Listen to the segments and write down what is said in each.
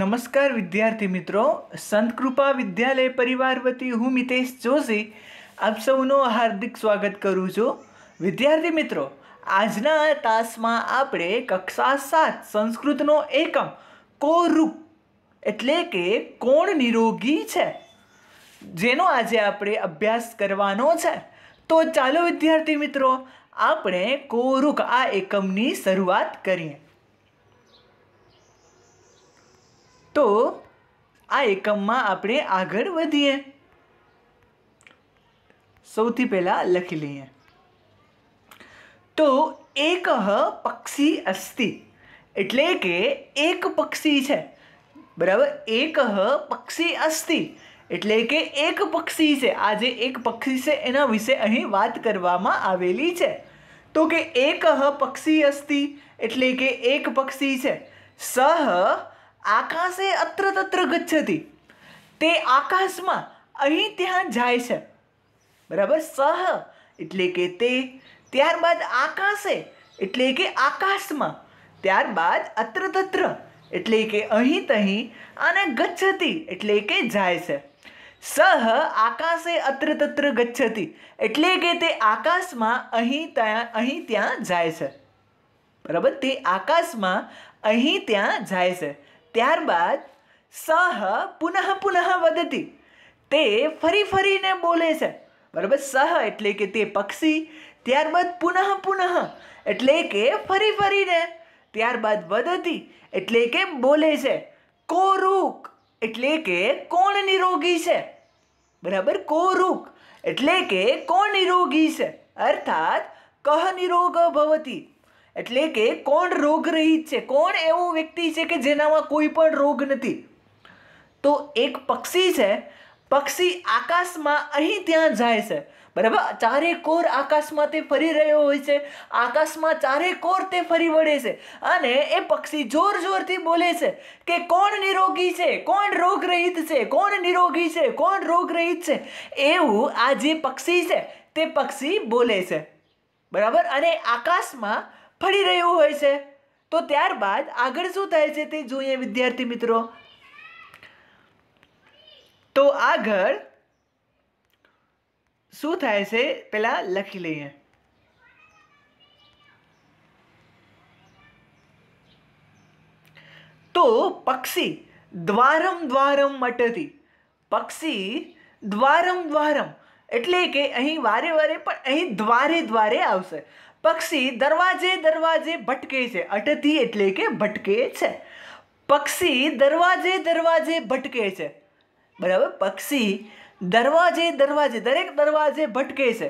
નમસ્કાર વિદ્યાર્થી મિત્રો સંતકૃપા વિદ્યાલય પરિવાર વતી હું મિતેશ જોશી આપ સૌનો હાર્દિક સ્વાગત કરું છું વિદ્યાર્થી મિત્રો આજના તાસમાં આપણે કક્ષા સાત સંસ્કૃતનો એકમ કોરૂપ એટલે કે કોણ નિરોગી છે જેનો આજે આપણે અભ્યાસ કરવાનો છે તો ચાલો વિદ્યાર્થી મિત્રો આપણે કોરૂક આ એકમની શરૂઆત કરીએ તો આ એકમમાં આપણે આગળ વધીએ સૌથી પહેલાં લખી લઈએ તો એક પક્ષી અસ્થિ એટલે કે એક પક્ષી છે બરાબર એક પક્ષી અસ્થિ એટલે કે એક પક્ષી છે આ જે એક પક્ષી છે એના વિશે અહીં વાત કરવામાં આવેલી છે તો કે એક પક્ષી અસ્થિ એટલે કે એક પક્ષી છે સહ આકાશે અત્ર તત્ર ગચ્છતી તે આકાશમાં અહીં ત્યાં જાય છે બરાબર સહ એટલે કે તે ત્યારબાદ આકાશે એટલે કે આકાશમાં ત્યારબાદ અત્ર તત્ર એટલે કે અહીં તહીં અને ગચ્છતી એટલે કે જાય છે સહ આકાશે અત્ર તત્ર ગચ્છતી એટલે કે તે આકાશમાં અહીં ત્યાં અહીં ત્યાં જાય છે બરાબર તે આકાશમાં અહીં ત્યાં જાય છે ત્યારબાદ સહ પુનઃ પુનઃ વદતી તે ફરી ફરીને બોલે છે બરાબર સહ એટલે કે તે પક્ષી ત્યારબાદ પુનઃ પુનઃ એટલે કે ફરી ફરીને ત્યારબાદ વધતી એટલે કે બોલે છે કોરૂક એટલે કે કોણ નિરોગી છે બરાબર કોરૂક એટલે કે કોણ નિરોગી છે અર્થાત કહ નિરોગ ભવતી એટલે કે કોણ રોગરહિત છે કોણ એવો વ્યક્તિ છે કે જેનામાં કોઈ પણ રોગ નથી તો એક પક્ષી છે પક્ષી આકાશમાં અહીં ત્યાં જાય છે બરાબર ચારે કોર આકાશમાં તે ફરી રહ્યો હોય છે આકાશમાં ચારે કોર તે ફરી વળે છે અને એ પક્ષી જોર જોરથી બોલે છે કે કોણ નિરોગી છે કોણ રોગરહિત છે કોણ નિરોગી છે કોણ રોગરહિત છે એવું આ જે પક્ષી છે તે પક્ષી બોલે છે બરાબર અને આકાશમાં ફરી રહ્યું હોય છે તો ત્યારબાદ આગળ શું થાય છે તે જોઈએ વિદ્યાર્થી મિત્રો તો આગળ શું થાય છે પહેલાં લખી લઈએ તો પક્ષી દ્વારમ દ્વારમ મટતી પક્ષી દ્વારમ દ્વારમ એટલે કે અહીં વારે વારે પણ અહીં દ્વારે દ્વારે આવશે પક્ષી દરવાજે દરવાજે ભટકે છે અટતી એટલે કે ભટકે છે પક્ષી દરવાજે દરવાજે ભટકે છે બરાબર પક્ષી દરવાજે દરવાજે દરેક દરવાજે ભટકે છે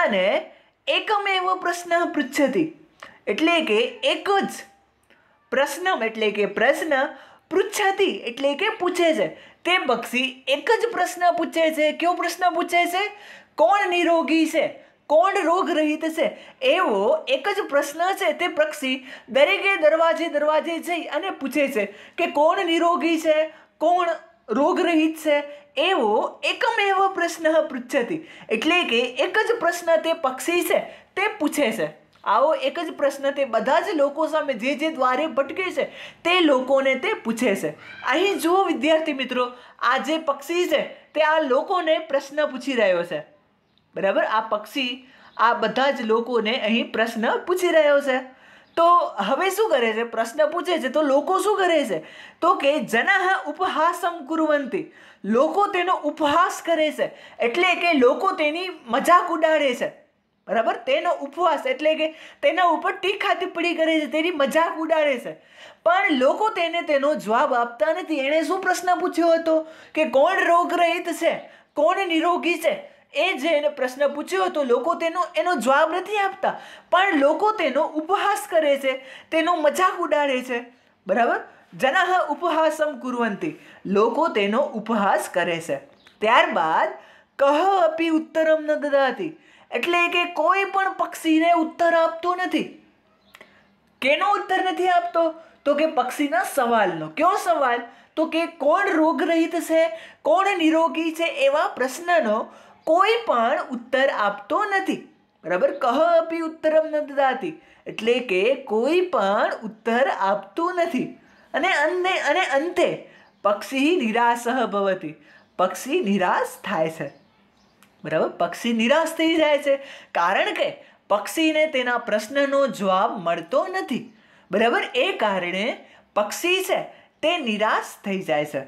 અને એકમ એવો પ્રશ્ન પૃચ્છતી એટલે કે એક જ પ્રશ્ન એટલે કે પ્રશ્ન પૃચ્છતી એટલે કે પૂછે છે તે પક્ષી એક જ પ્રશ્ન પૂછે છે કયો પ્રશ્ન પૂછે છે કોણ નિરોગી છે કોણ રોગ રહિત છે એવો એક જ પ્રશ્ન છે તે પક્ષી દરેકે દરવાજે દરવાજે જઈ અને પૂછે છે કે કોણ નિરોગી છે કોણ રોગરહિત છે એવો એકમેવ પ્રશ્ન પૃચ્છતી એટલે કે એક જ પ્રશ્ન તે પક્ષી છે તે પૂછે છે આવો એક જ પ્રશ્ન તે બધા જ લોકો સામે જે જે દ્વારે ભટકે છે તે લોકોને તે પૂછે છે અહીં જુઓ વિદ્યાર્થી મિત્રો આ જે પક્ષી છે તે આ લોકોને પ્રશ્ન પૂછી રહ્યો છે બરાબર આ પક્ષી આ બધા જ લોકોને અહીં પ્રશ્ન પૂછી રહ્યો છે તો હવે શું કરે છે પ્રશ્ન પૂછે છે તો લોકો શું કરે છે તો કે જનાહ ઉપહાસમ કુરવંતી લોકો તેનો ઉપહાસ કરે છે એટલે કે લોકો તેની મજાક ઉડાડે છે બરાબર તેનો ઉપવાસ એટલે કે તેના ઉપર ટીખા ટિપ્પણી કરે છે તેની મજાક ઉડાડે છે પણ લોકો તેને તેનો જવાબ આપતા નથી એણે શું પ્રશ્ન પૂછ્યો હતો કે કોણ રોગરહિત છે કોણ નિરોગી છે એ જે એને પ્રશ્ન પૂછ્યો હતો લોકો તેનો એનો જવાબ નથી આપતા પણ લોકો તેનો ઉપહાસ કરે છે તેનો મજાક ઉડાડે છે બરાબર જનાહ ઉપહાસમ કુરવંતી લોકો તેનો ઉપહાસ કરે છે ત્યારબાદ કહ અપી ઉત્તરમ ન દદાતી એટલે કે કોઈ પણ પક્ષીને ઉત્તર આપતો નથી કેનો ઉત્તર નથી આપતો તો કે પક્ષીના સવાલનો કયો સવાલ તો કે કોણ રોગરહિત છે કોણ નિરોગી છે એવા પ્રશ્નનો કોઈ પણ ઉત્તર આપતો નથી બરાબર કહ અપી ઉત્તરમ ન દાતી એટલે કે કોઈ પણ ઉત્તર આપતું નથી અને અંતે અને અંતે પક્ષી નિરાશ ભવતી પક્ષી નિરાશ થાય છે બરાબર પક્ષી નિરાશ થઈ જાય છે કારણ કે પક્ષીને તેના પ્રશ્નનો જવાબ મળતો નથી બરાબર એ કારણે પક્ષી છે તે નિરાશ થઈ જાય છે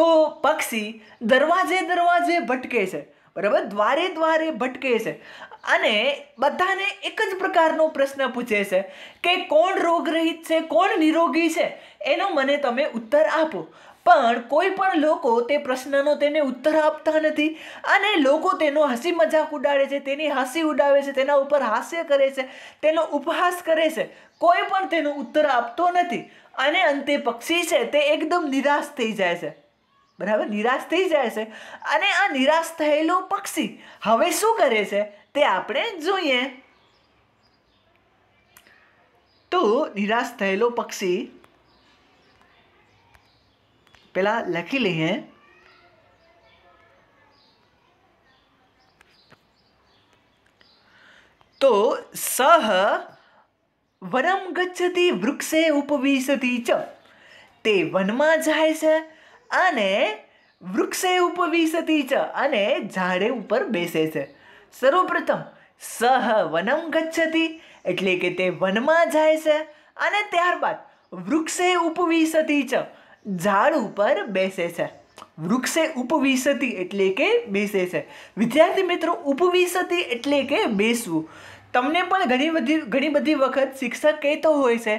તો પક્ષી દરવાજે દરવાજે ભટકે છે બરાબર દ્વારે દ્વારે ભટકે છે અને બધાને એક જ પ્રકારનો પ્રશ્ન પૂછે છે કે કોણ રોગરહિત છે કોણ નિરોગી છે એનો મને તમે ઉત્તર આપો પણ કોઈ પણ લોકો તે પ્રશ્નનો તેને ઉત્તર આપતા નથી અને લોકો તેનો હસી મજાક ઉડાડે છે તેની હાસી ઉડાવે છે તેના ઉપર હાસ્ય કરે છે તેનો ઉપહાસ કરે છે કોઈ પણ તેનો ઉત્તર આપતો નથી અને અંતે પક્ષી છે તે એકદમ નિરાશ થઈ જાય છે બરાબર નિરાશ થઈ જાય છે અને આ નિરાશ થયેલું પક્ષી હવે શું કરે છે તે આપણે જોઈએ તો નિરાશ થયેલો પક્ષી પહેલાં લખી લઈએ તો સહ વનમ ગચ્છતી વૃક્ષે ઉપવિશતી ચ તે વનમાં જાય છે અને વૃક્ષે ઉપવિસતી ચ અને ઝાડે ઉપર બેસે છે સર્વપ્રથમ સહ વનમ ગચ્છતી એટલે કે તે વનમાં જાય છે અને ત્યારબાદ વૃક્ષે ઉપવિસતી ચ ઝાડ ઉપર બેસે છે વૃક્ષે ઉપવિસતી એટલે કે બેસે છે વિદ્યાર્થી મિત્રો ઉપવિસતી એટલે કે બેસવું તમને પણ ઘણી બધી ઘણી બધી વખત શિક્ષક કહેતો હોય છે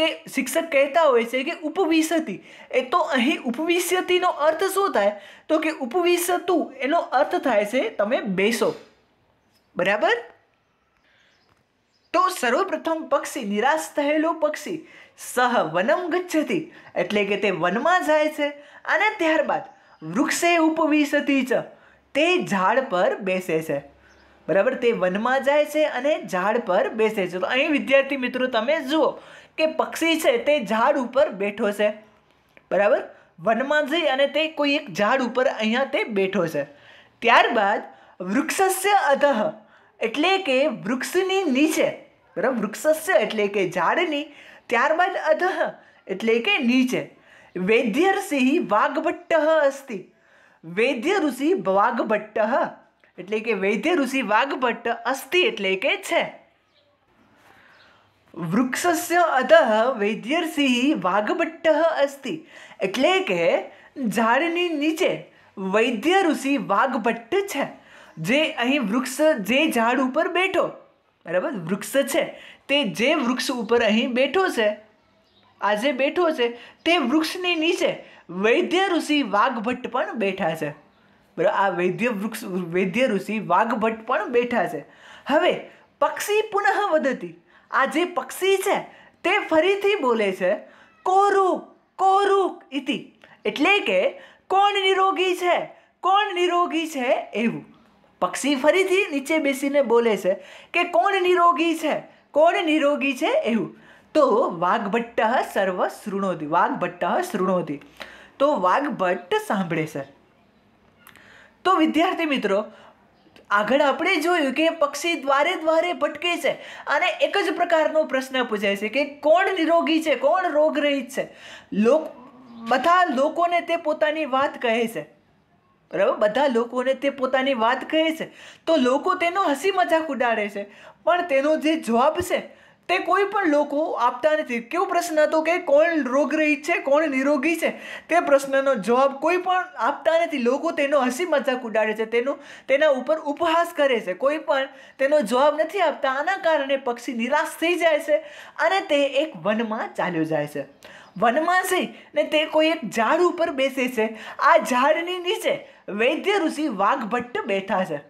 કે શિક્ષક કહેતા હોય છે કે ઉપવિશતિ એ તો અહીં ઉપવિશતિનો અર્થ શું થાય તો કે ઉપવિશતુ એનો અર્થ થાય છે તમે બેસો બરાબર તો સર્વપ્રથમ પક્ષી નિરાશ થયેલું પક્ષી સહ વનમ ગચ્છતી એટલે કે તે વનમાં જાય છે અને ત્યારબાદ વૃક્ષે ઉપવિશતી ચ તે ઝાડ પર બેસે છે બરાબર તે વનમાં જાય છે અને ઝાડ પર બેસે છે તો અહીં વિદ્યાર્થી મિત્રો તમે જુઓ કે પક્ષી છે તે ઝાડ ઉપર બેઠો છે બરાબર વનમાં જઈ અને તે કોઈ એક ઝાડ ઉપર અહીંયા તે બેઠો છે ત્યારબાદ વૃક્ષસ્ય અધઃ એટલે કે વૃક્ષની નીચે બરાબર વૃક્ષસ્ય એટલે કે ઝાડની ત્યારબાદ અધઃ એટલે કે નીચે વૈદ્ય ઋષિ વાઘભટ્ટ અસ્તિ વૈદ્ય ઋષિ વાઘભટ્ટ એટલે કે વૈદ્ય ઋષિ વાઘભટ્ટ અસ્થિ એટલે કે છે વૃક્ષસ્ય અતઃ વૈદ્યર્સિંહ વાઘભટ્ટ અસ્તિ એટલે કે ઝાડની નીચે વૈદ્ય ઋષિ વાઘભટ્ટ છે જે અહીં વૃક્ષ જે ઝાડ ઉપર બેઠો બરાબર વૃક્ષ છે તે જે વૃક્ષ ઉપર અહીં બેઠો છે આજે બેઠો છે તે વૃક્ષની નીચે વૈદ્ય ઋષિ વાઘભટ્ટ પણ બેઠા છે બરાબર આ વૈદ્ય વૃક્ષ વૈદ્ય ઋષિ વાઘભટ્ટ પણ બેઠા છે હવે પક્ષી પુનઃ વધતી આ જે પક્ષી છે તે ફરીથી બોલે છે કોરુક કોરુક ઇતિ એટલે કે કોણ નિરોગી છે કોણ નિરોગી છે એવું પક્ષી ફરીથી નીચે બેસીને બોલે છે કે કોણ નિરોગી છે કોણ નિરોગી છે એવું તો વાઘભટ્ટ સર્વ શૃણોતી વાઘભટ્ટ શૃણોતી તો વાઘભટ્ટ સાંભળે છે તો વિદ્યાર્થી મિત્રો આગળ આપણે જોયું કે પક્ષી દ્વારે દ્વારે ભટકે છે અને એક જ પ્રકારનો પ્રશ્ન પૂછાય છે કે કોણ નિરોગી છે કોણ રોગરહિત છે લોક બધા લોકોને તે પોતાની વાત કહે છે બરાબર બધા લોકોને તે પોતાની વાત કહે છે તો લોકો તેનો હસી મજાક ઉડાડે છે પણ તેનો જે જવાબ છે તે કોઈ પણ લોકો આપતા નથી કેવો પ્રશ્ન હતો કે કોણ રોગરહિત છે કોણ નિરોગી છે તે પ્રશ્નનો જવાબ કોઈ પણ આપતા નથી લોકો તેનો હસી મજાક ઉડાડે છે તેનો તેના ઉપર ઉપહાસ કરે છે કોઈ પણ તેનો જવાબ નથી આપતા આના કારણે પક્ષી નિરાશ થઈ જાય છે અને તે એક વનમાં ચાલ્યો જાય છે વનમાં જઈ ને તે કોઈ એક ઝાડ ઉપર બેસે છે આ ઝાડની નીચે વૈદ્ય ઋષિ વાઘભટ્ટ બેઠા છે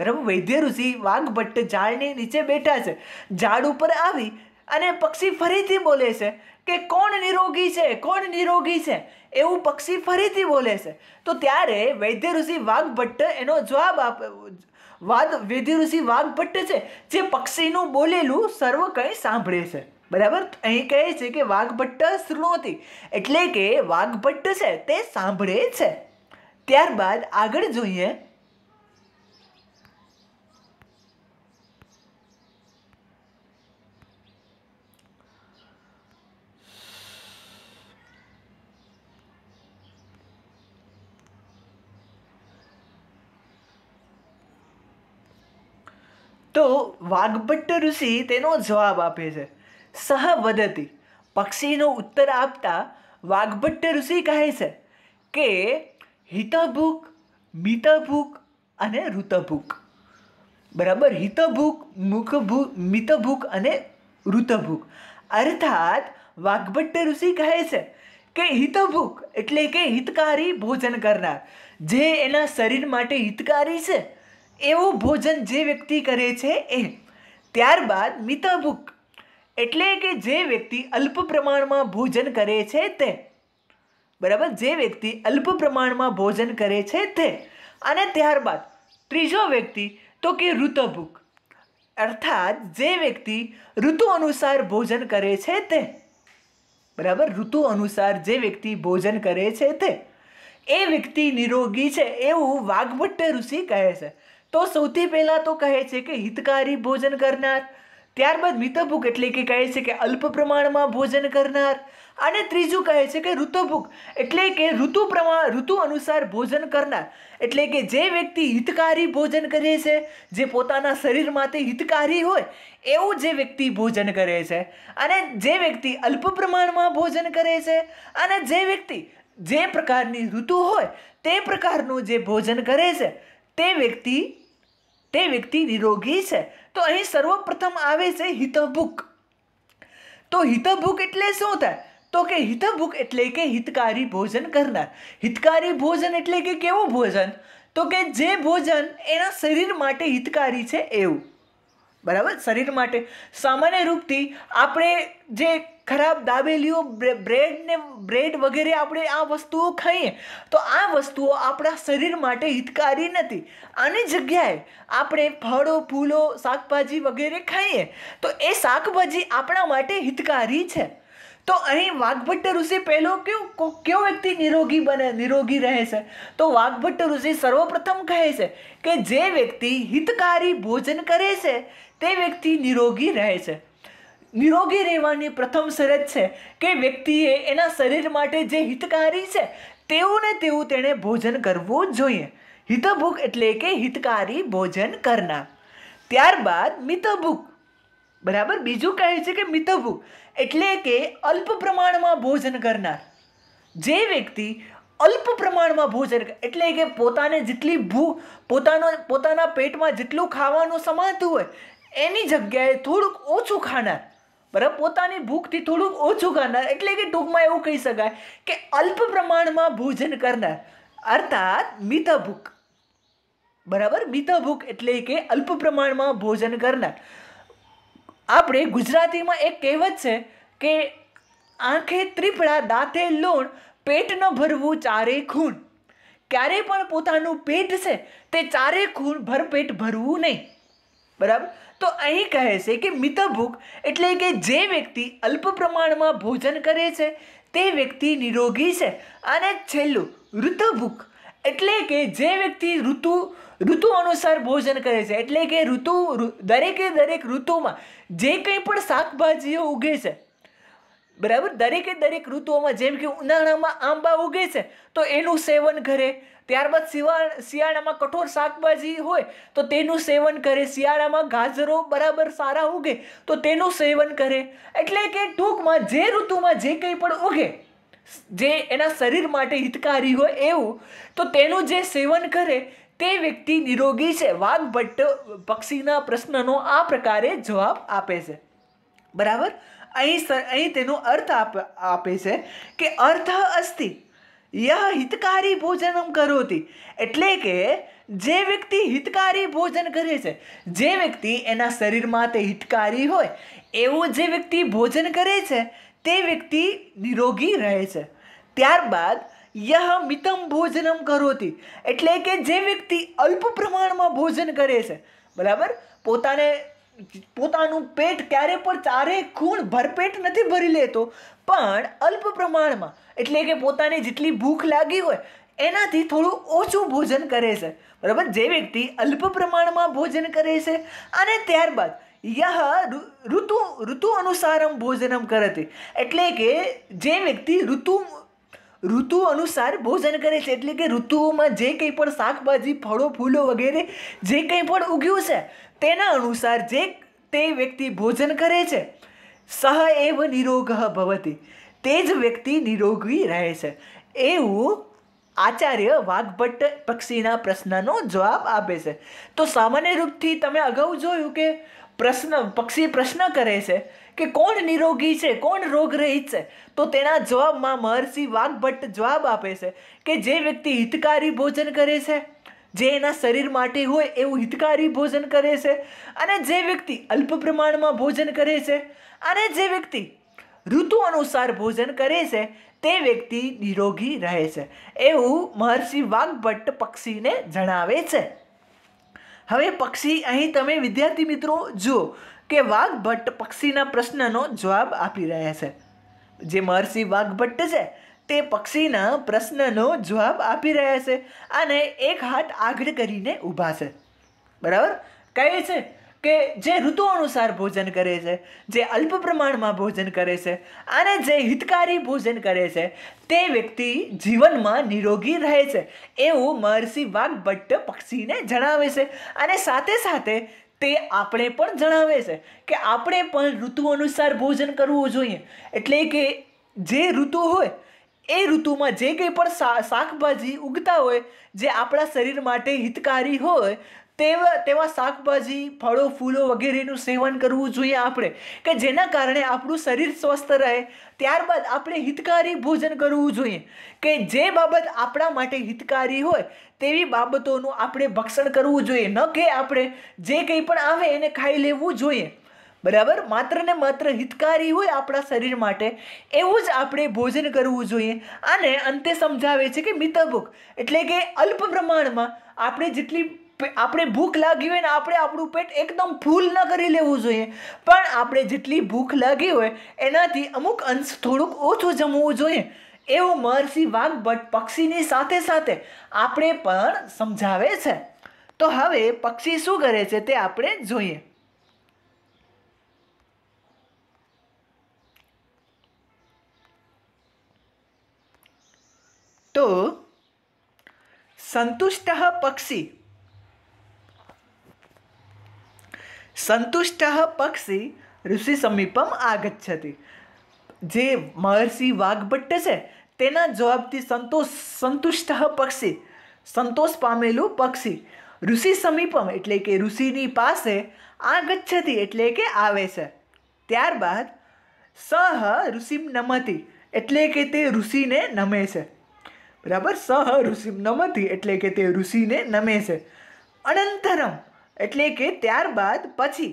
બરાબર વૈદ્ય ઋષિ વાઘભટ્ટ ઝાડની નીચે બેઠા છે ઝાડ ઉપર આવી અને પક્ષી ફરીથી બોલે છે કે કોણ નિરોગી છે કોણ નિરોગી છે એવું પક્ષી ફરીથી બોલે છે તો ત્યારે વૈદ્ય ઋષિ વાઘભટ્ટ એનો જવાબ આપે વાદ વૈદ્ય ઋષિ વાઘભટ્ટ છે જે પક્ષીનું બોલેલું સર્વ કંઈ સાંભળે છે બરાબર અહીં કહે છે કે વાઘભટ્ટ શ્રુણોતી એટલે કે વાઘભટ્ટ છે તે સાંભળે છે ત્યારબાદ આગળ જોઈએ તો વાઘભટ્ટ ઋષિ તેનો જવાબ આપે છે સહ વધતી પક્ષીનો ઉત્તર આપતા વાઘભટ્ટ ઋષિ કહે છે કે હિતભૂક મિતભૂક અને ઋતભૂક બરાબર હિતભૂક મુખભૂક મિતભૂક અને ઋતભૂક અર્થાત વાઘભટ્ટ ઋષિ કહે છે કે હિતભૂક એટલે કે હિતકારી ભોજન કરનાર જે એના શરીર માટે હિતકારી છે એવું ભોજન જે વ્યક્તિ કરે છે એ ત્યારબાદ મિતભૂક એટલે કે જે વ્યક્તિ અલ્પ પ્રમાણમાં ભોજન કરે છે તે બરાબર જે વ્યક્તિ અલ્પ પ્રમાણમાં ભોજન કરે છે તે અને ત્યારબાદ ત્રીજો વ્યક્તિ તો કે ઋતભૂક અર્થાત જે વ્યક્તિ ઋતુ અનુસાર ભોજન કરે છે તે બરાબર ઋતુ અનુસાર જે વ્યક્તિ ભોજન કરે છે તે એ વ્યક્તિ નિરોગી છે એવું વાઘભટ્ટ ઋષિ કહે છે તો સૌથી પહેલાં તો કહે છે કે હિતકારી ભોજન કરનાર ત્યારબાદ મિતભૂખ એટલે કે કહે છે કે અલ્પ પ્રમાણમાં ભોજન કરનાર અને ત્રીજું કહે છે કે ઋતુભૂખ એટલે કે ઋતુ પ્રમાણ ઋતુ અનુસાર ભોજન કરનાર એટલે કે જે વ્યક્તિ હિતકારી ભોજન કરે છે જે પોતાના શરીર માટે હિતકારી હોય એવું જે વ્યક્તિ ભોજન કરે છે અને જે વ્યક્તિ અલ્પ પ્રમાણમાં ભોજન કરે છે અને જે વ્યક્તિ જે પ્રકારની ઋતુ હોય તે પ્રકારનું જે ભોજન કરે છે તે વ્યક્તિ તે વ્યક્તિ નિરોગી છે તો અહીં સર્વપ્રથમ આવે છે હિતભૂક તો હિતભૂક એટલે શું થાય તો કે હિતભૂક એટલે કે હિતકારી ભોજન કરનાર હિતકારી ભોજન એટલે કે કેવું ભોજન તો કે જે ભોજન એના શરીર માટે હિતકારી છે એવું બરાબર શરીર માટે સામાન્ય રૂપથી આપણે જે ખરાબ દાબેલીઓ બ્રેડ ને બ્રેડ વગેરે આપણે આ વસ્તુઓ ખાઈએ તો આ વસ્તુઓ આપણા શરીર માટે હિતકારી નથી આની જગ્યાએ આપણે ફળો ફૂલો શાકભાજી વગેરે ખાઈએ તો એ શાકભાજી આપણા માટે હિતકારી છે તો અહીં વાઘભટ્ટ ઋષિ પહેલો કયો કયો વ્યક્તિ નિરોગી બને નિરોગી રહે છે તો વાઘભટ્ટ ઋષિ સર્વપ્રથમ કહે છે કે જે વ્યક્તિ હિતકારી ભોજન કરે છે તે વ્યક્તિ નિરોગી રહે છે નિરોગી રહેવાની પ્રથમ શરત છે કે વ્યક્તિએ એના શરીર માટે જે હિતકારી છે તેવું ને તેવું તેણે ભોજન કરવું જોઈએ હિતભૂખ એટલે કે હિતકારી ભોજન કરનાર ત્યારબાદ મિતભૂખ બરાબર બીજું કહે છે કે મિતભૂખ એટલે કે અલ્પ પ્રમાણમાં ભોજન કરનાર જે વ્યક્તિ અલ્પ પ્રમાણમાં ભોજન એટલે કે પોતાને જેટલી ભૂ પોતાનો પોતાના પેટમાં જેટલું ખાવાનું સમાતું હોય એની જગ્યાએ થોડુંક ઓછું ખાનાર બરાબર પોતાની ભૂખથી થોડુંક ઓછું કરનાર એટલે કે ટૂંકમાં એવું કહી શકાય કે અલ્પ પ્રમાણમાં ભોજન કરનાર અર્થાત મિતભૂખ બરાબર મિતભૂખ એટલે કે અલ્પ પ્રમાણમાં ભોજન કરનાર આપણે ગુજરાતીમાં એક કહેવત છે કે આંખે ત્રીપડા દાંતે લોણ પેટ ન ભરવું ચારે ખૂન ક્યારે પણ પોતાનું પેટ છે તે ચારે ખૂન ભરપેટ ભરવું નહીં બરાબર તો અહીં કહે છે કે મિતભૂખ એટલે કે જે વ્યક્તિ અલ્પ પ્રમાણમાં ભોજન કરે છે તે વ્યક્તિ નિરોગી છે અને છેલ્લું ઋતભૂખ એટલે કે જે વ્યક્તિ ઋતુ ઋતુ અનુસાર ભોજન કરે છે એટલે કે ઋતુ દરેકે દરેક ઋતુમાં જે કંઈ પણ શાકભાજીઓ ઉગે છે બરાબર દરેકે દરેક ઋતુઓમાં જેમ કે ઉનાળામાં આંબા ઉગે છે તો એનું સેવન કરે ત્યારબાદ શિયાળ શિયાળામાં કઠોર શાકભાજી હોય તો તેનું સેવન કરે શિયાળામાં ગાજરો બરાબર સારા ઉગે તો તેનું સેવન કરે એટલે કે ટૂંકમાં જે ઋતુમાં જે કંઈ પણ ઉગે જે એના શરીર માટે હિતકારી હોય એવું તો તેનું જે સેવન કરે તે વ્યક્તિ નિરોગી છે વાઘભટ્ટ પક્ષીના પ્રશ્નનો આ પ્રકારે જવાબ આપે છે બરાબર અહીં અહીં તેનો અર્થ આપ આપે છે કે અર્થ અસ્તિ યહ હિતકારી ભોજનમ કરોતી એટલે કે જે વ્યક્તિ હિતકારી ભોજન કરે છે જે વ્યક્તિ એના શરીરમાં તે હિતકારી હોય એવું જે વ્યક્તિ ભોજન કરે છે તે વ્યક્તિ નિરોગી રહે છે ત્યારબાદ યહ મિતમ ભોજનમ કરોતી એટલે કે જે વ્યક્તિ અલ્પ પ્રમાણમાં ભોજન કરે છે બરાબર પોતાને પોતાનું પેટ ક્યારે પણ ચારે ખૂણ ભરપેટ નથી ભરી લેતો પણ અલ્પ પ્રમાણમાં એટલે કે પોતાને જેટલી ભૂખ લાગી હોય એનાથી થોડું ઓછું ભોજન કરે છે બરાબર જે વ્યક્તિ અલ્પ પ્રમાણમાં ભોજન કરે છે અને ત્યારબાદ યહ ઋતુ ઋતુ અનુસારમ ભોજનમ કરતી એટલે કે જે વ્યક્તિ ઋતુ ઋતુ અનુસાર ભોજન કરે છે એટલે કે ઋતુઓમાં જે કંઈ પણ શાકભાજી ફળો ફૂલો વગેરે જે કંઈ પણ ઉગ્યું છે તેના અનુસાર જે તે વ્યક્તિ ભોજન કરે છે સહ એવ નિરોગ ભવતી તે જ વ્યક્તિ નિરોગી રહે છે એવું આચાર્ય વાઘભટ્ટ પક્ષીના પ્રશ્નનો જવાબ આપે છે તો સામાન્ય રૂપથી તમે અગાઉ જોયું કે પ્રશ્ન પક્ષી પ્રશ્ન કરે છે કે કોણ નિરોગી છે કોણ રોગરહિત છે તો તેના જવાબમાં મહર્ષિ વાઘભટ્ટ જવાબ આપે છે કે જે વ્યક્તિ હિતકારી ભોજન કરે છે જે એના શરીર માટે હોય એવું હિતકારી ભોજન કરે છે અને જે વ્યક્તિ અલ્પ પ્રમાણમાં ભોજન કરે છે અને જે વ્યક્તિ ઋતુ અનુસાર ભોજન કરે છે તે વ્યક્તિ નિરોગી રહે છે એવું મહર્ષિ વાઘભટ્ટ પક્ષીને જણાવે છે હવે પક્ષી અહીં તમે વિદ્યાર્થી મિત્રો જુઓ કે વાઘભટ્ટ પક્ષીના પ્રશ્નનો જવાબ આપી રહ્યા છે જે મહર્ષિ વાઘભટ્ટ છે તે પક્ષીના પ્રશ્નનો જવાબ આપી રહ્યા છે અને એક હાથ આગળ કરીને ઊભા છે બરાબર કહે છે કે જે ઋતુ અનુસાર ભોજન કરે છે જે અલ્પ પ્રમાણમાં ભોજન કરે છે અને જે હિતકારી ભોજન કરે છે તે વ્યક્તિ જીવનમાં નિરોગી રહે છે એવું મહર્ષિ વાઘભટ્ટ પક્ષીને જણાવે છે અને સાથે સાથે તે આપણે પણ જણાવે છે કે આપણે પણ ઋતુ અનુસાર ભોજન કરવું જોઈએ એટલે કે જે ઋતુ હોય એ ઋતુમાં જે કંઈ પણ શાકભાજી ઉગતા હોય જે આપણા શરીર માટે હિતકારી હોય તેવા તેવા શાકભાજી ફળો ફૂલો વગેરેનું સેવન કરવું જોઈએ આપણે કે જેના કારણે આપણું શરીર સ્વસ્થ રહે ત્યારબાદ આપણે હિતકારી ભોજન કરવું જોઈએ કે જે બાબત આપણા માટે હિતકારી હોય તેવી બાબતોનું આપણે ભક્ષણ કરવું જોઈએ ન કે આપણે જે કંઈ પણ આવે એને ખાઈ લેવું જોઈએ બરાબર માત્ર ને માત્ર હિતકારી હોય આપણા શરીર માટે એવું જ આપણે ભોજન કરવું જોઈએ અને અંતે સમજાવે છે કે મિતભૂખ એટલે કે અલ્પ પ્રમાણમાં આપણે જેટલી આપણે ભૂખ લાગી હોય ને આપણે આપણું પેટ એકદમ ફૂલ ન કરી લેવું જોઈએ પણ આપણે જેટલી ભૂખ લાગી હોય એનાથી અમુક અંશ થોડુંક ઓછું જમવું જોઈએ એવો મહર્ષિ વાઘ ભટ્ટ પક્ષીની સાથે સાથે આપણે પણ સમજાવે છે તો હવે પક્ષી શું કરે છે તે આપણે જોઈએ તો સંતુષ્ટ પક્ષી સંતુષ્ટ પક્ષી ઋષિ સમીપમ આગચ્છતિ જે મહર્ષિ વાઘભટ્ટ છે તેના જવાબથી સંતોષ સંતુષ્ટ પક્ષી સંતોષ પામેલું પક્ષી ઋષિ સમીપમ એટલે કે ઋષિની પાસે આ ગચ્છતી એટલે કે આવે છે ત્યારબાદ સહ ઋષિમ નમતી એટલે કે તે ઋષિને નમે છે બરાબર સહ ઋષિમ નમતી એટલે કે તે ઋષિને નમે છે અનંતરમ એટલે કે ત્યારબાદ પછી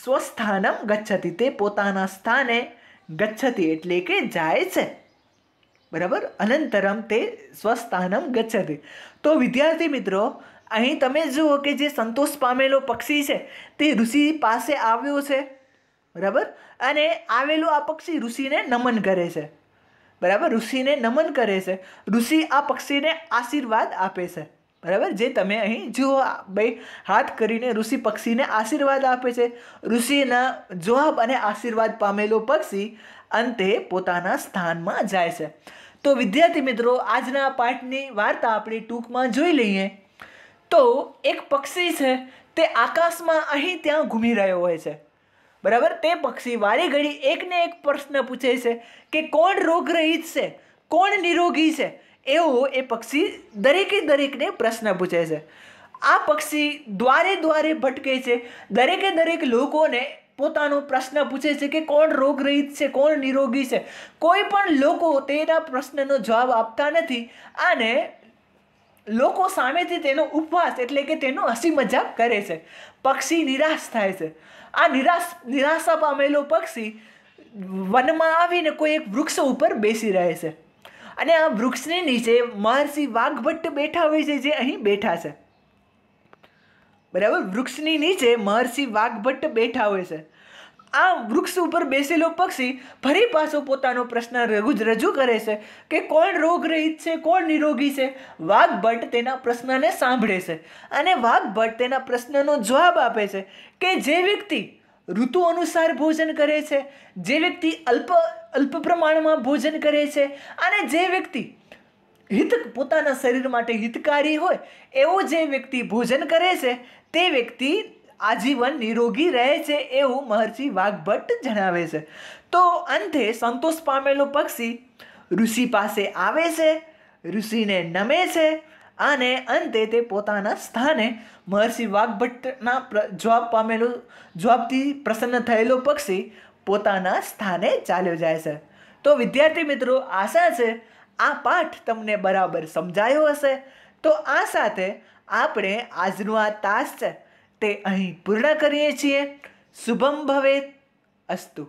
સ્વસ્થાનમ ગચ્છતી તે પોતાના સ્થાને ગચ્છતી એટલે કે જાય છે બરાબર અનંતરમ તે સ્વસ્થાનમ ગચ્છતિ તો વિદ્યાર્થી મિત્રો અહીં તમે જુઓ કે જે સંતોષ પામેલો પક્ષી છે તે ઋષિ પાસે આવ્યો છે બરાબર અને આવેલું આ પક્ષી ઋષિને નમન કરે છે બરાબર ઋષિને નમન કરે છે ઋષિ આ પક્ષીને આશીર્વાદ આપે છે બરાબર જે તમે અહીં જુઓ બે હાથ કરીને ઋષિ પક્ષીને આશીર્વાદ આપે છે ઋષિના જવાબ અને આશીર્વાદ પામેલો પક્ષી અંતે પોતાના સ્થાનમાં જાય છે તો વિદ્યાર્થી મિત્રો આજના પાઠની વાર્તા આપણે ટૂંકમાં જોઈ લઈએ તો એક પક્ષી છે તે આકાશમાં અહીં ત્યાં ઘૂમી રહ્યો હોય છે બરાબર તે પક્ષી વારી ઘડી એકને એક પ્રશ્ન પૂછે છે કે કોણ રોગરહિત છે કોણ નિરોગી છે એવો એ પક્ષી દરેકે દરેકને પ્રશ્ન પૂછે છે આ પક્ષી દ્વારે દ્વારે ભટકે છે દરેકે દરેક લોકોને પોતાનો પ્રશ્ન પૂછે છે કે કોણ રોગરહિત છે કોણ નિરોગી છે કોઈ પણ લોકો તેના પ્રશ્નનો જવાબ આપતા નથી અને લોકો સામેથી તેનો ઉપવાસ એટલે કે તેનો હસી મજાક કરે છે પક્ષી નિરાશ થાય છે આ નિરાશ નિરાશા પામેલો પક્ષી વનમાં આવીને કોઈ એક વૃક્ષ ઉપર બેસી રહે છે અને આ વૃક્ષની નીચે મહર્ષિ વાઘભટ્ટ બેઠા હોય છે જે અહીં બેઠા છે બરાબર વૃક્ષની નીચે મહર્ષિ વાઘભટ્ટ બેઠા હોય છે આ વૃક્ષ ઉપર બેસેલો પક્ષી ફરી પાછો પોતાનો પ્રશ્ન રજૂ કરે છે કે કોણ રોગરહિત છે કોણ નિરોગી છે વાઘભટ્ટ તેના પ્રશ્નને સાંભળે છે અને વાઘભટ્ટ તેના પ્રશ્નનો જવાબ આપે છે કે જે વ્યક્તિ ઋતુ અનુસાર ભોજન કરે છે જે વ્યક્તિ અલ્પ અલ્પ પ્રમાણમાં ભોજન કરે છે અને જે વ્યક્તિ હિત પોતાના શરીર માટે હિતકારી હોય એવું જે વ્યક્તિ ભોજન કરે છે તે વ્યક્તિ આજીવન નિરોગી રહે છે એવું મહર્ષિ વાઘભટ્ટ જણાવે છે તો અંતે સંતોષ પામેલો પક્ષી ઋષિ પાસે આવે છે ઋષિને નમે છે અને અંતે તે પોતાના સ્થાને મહર્ષિ વાઘભટ્ટના જવાબ પામેલો જવાબથી પ્રસન્ન થયેલો પક્ષી પોતાના સ્થાને ચાલ્યો જાય છે તો વિદ્યાર્થી મિત્રો આશા છે આ પાઠ તમને બરાબર સમજાયો હશે તો આ સાથે આપણે આજનું આ તાસ છે તે અહીં પૂર્ણ કરીએ છીએ શુભમ ભવેત અસ્તુ